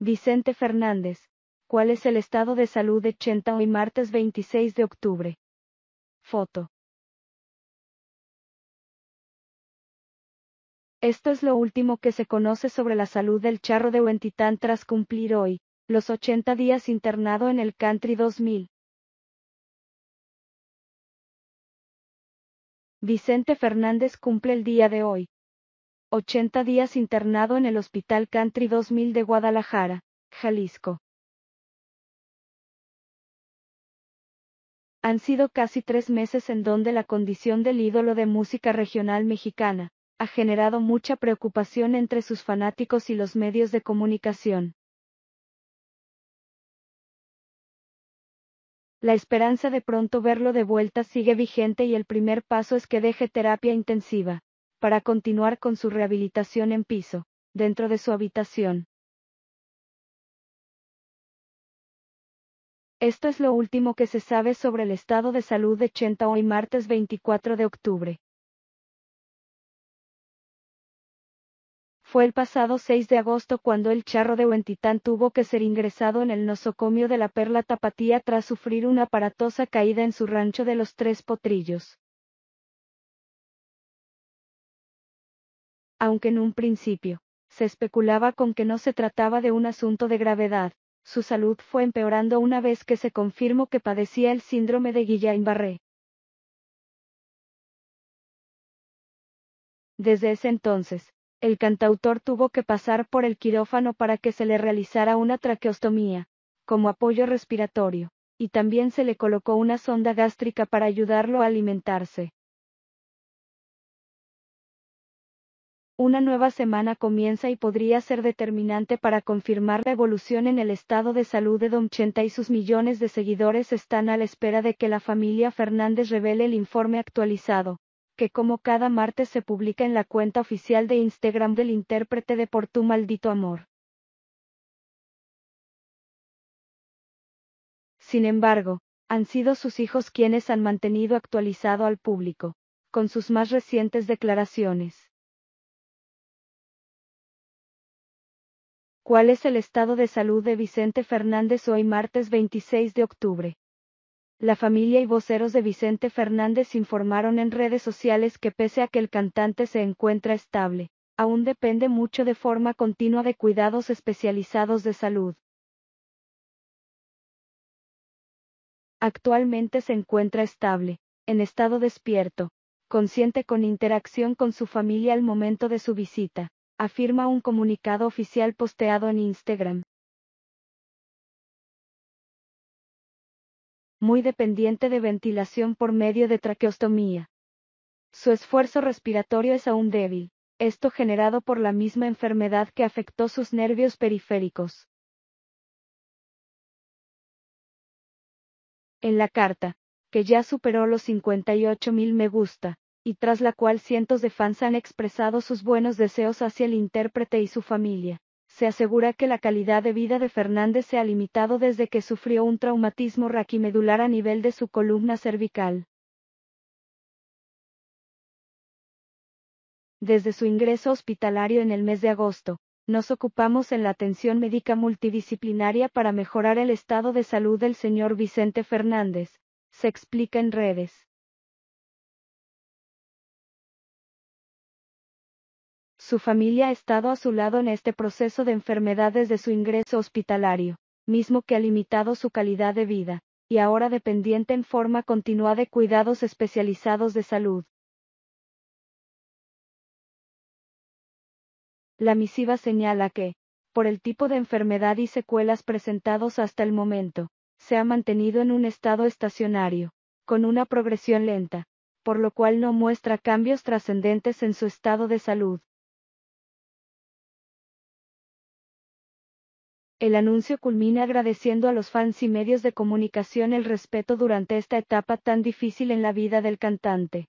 Vicente Fernández, ¿cuál es el estado de salud de Chenta hoy martes 26 de octubre? Foto. Esto es lo último que se conoce sobre la salud del charro de Huentitán tras cumplir hoy, los 80 días internado en el Country 2000. Vicente Fernández cumple el día de hoy, 80 días internado en el Hospital Country 2000 de Guadalajara, Jalisco. Han sido casi tres meses en donde la condición del ídolo de música regional mexicana ha generado mucha preocupación entre sus fanáticos y los medios de comunicación. La esperanza de pronto verlo de vuelta sigue vigente y el primer paso es que deje terapia intensiva para continuar con su rehabilitación en piso, dentro de su habitación. Esto es lo último que se sabe sobre el estado de salud de Chenta hoy martes 24 de octubre. Fue el pasado 6 de agosto cuando el charro de Huentitán tuvo que ser ingresado en el nosocomio de la Perla Tapatía tras sufrir una aparatosa caída en su rancho de los Tres Potrillos. aunque en un principio se especulaba con que no se trataba de un asunto de gravedad, su salud fue empeorando una vez que se confirmó que padecía el síndrome de Guillain-Barré. Desde ese entonces, el cantautor tuvo que pasar por el quirófano para que se le realizara una traqueostomía, como apoyo respiratorio, y también se le colocó una sonda gástrica para ayudarlo a alimentarse. una nueva semana comienza y podría ser determinante para confirmar la evolución en el estado de salud de Don Chenta y sus millones de seguidores están a la espera de que la familia Fernández revele el informe actualizado, que como cada martes se publica en la cuenta oficial de Instagram del intérprete de Por tu maldito amor. Sin embargo, han sido sus hijos quienes han mantenido actualizado al público, con sus más recientes declaraciones. ¿Cuál es el estado de salud de Vicente Fernández hoy martes 26 de octubre? La familia y voceros de Vicente Fernández informaron en redes sociales que pese a que el cantante se encuentra estable, aún depende mucho de forma continua de cuidados especializados de salud. Actualmente se encuentra estable, en estado despierto, consciente con interacción con su familia al momento de su visita afirma un comunicado oficial posteado en Instagram. Muy dependiente de ventilación por medio de traqueostomía. Su esfuerzo respiratorio es aún débil, esto generado por la misma enfermedad que afectó sus nervios periféricos. En la carta, que ya superó los 58.000 me gusta, y tras la cual cientos de fans han expresado sus buenos deseos hacia el intérprete y su familia. Se asegura que la calidad de vida de Fernández se ha limitado desde que sufrió un traumatismo raquimedular a nivel de su columna cervical. Desde su ingreso hospitalario en el mes de agosto, nos ocupamos en la atención médica multidisciplinaria para mejorar el estado de salud del señor Vicente Fernández, se explica en redes. Su familia ha estado a su lado en este proceso de enfermedad desde su ingreso hospitalario, mismo que ha limitado su calidad de vida, y ahora dependiente en forma continua de cuidados especializados de salud. La misiva señala que, por el tipo de enfermedad y secuelas presentados hasta el momento, se ha mantenido en un estado estacionario, con una progresión lenta, por lo cual no muestra cambios trascendentes en su estado de salud. El anuncio culmina agradeciendo a los fans y medios de comunicación el respeto durante esta etapa tan difícil en la vida del cantante.